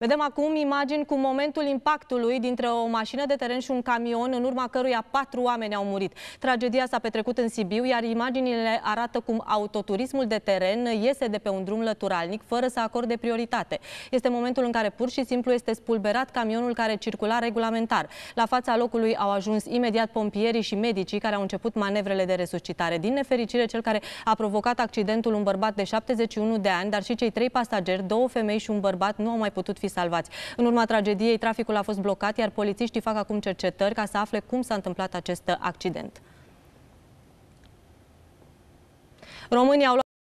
Vedem acum imagini cu momentul impactului dintre o mașină de teren și un camion, în urma căruia patru oameni au murit. Tragedia s-a petrecut în Sibiu, iar imaginile arată cum autoturismul de teren iese de pe un drum lăturalnic, fără să acorde prioritate. Este momentul în care pur și simplu este spulberat camionul care circula regulamentar. La fața locului au ajuns imediat pompierii și medicii care au început manevrele de resuscitare. Din nefericire, cel care a provocat accidentul, un bărbat de 71 de ani, dar și cei trei pasageri, două femei și un bărbat, nu au mai putut fi fi salvați. În urma tragediei, traficul a fost blocat, iar polițiștii fac acum cercetări ca să afle cum s-a întâmplat acest accident. România au luat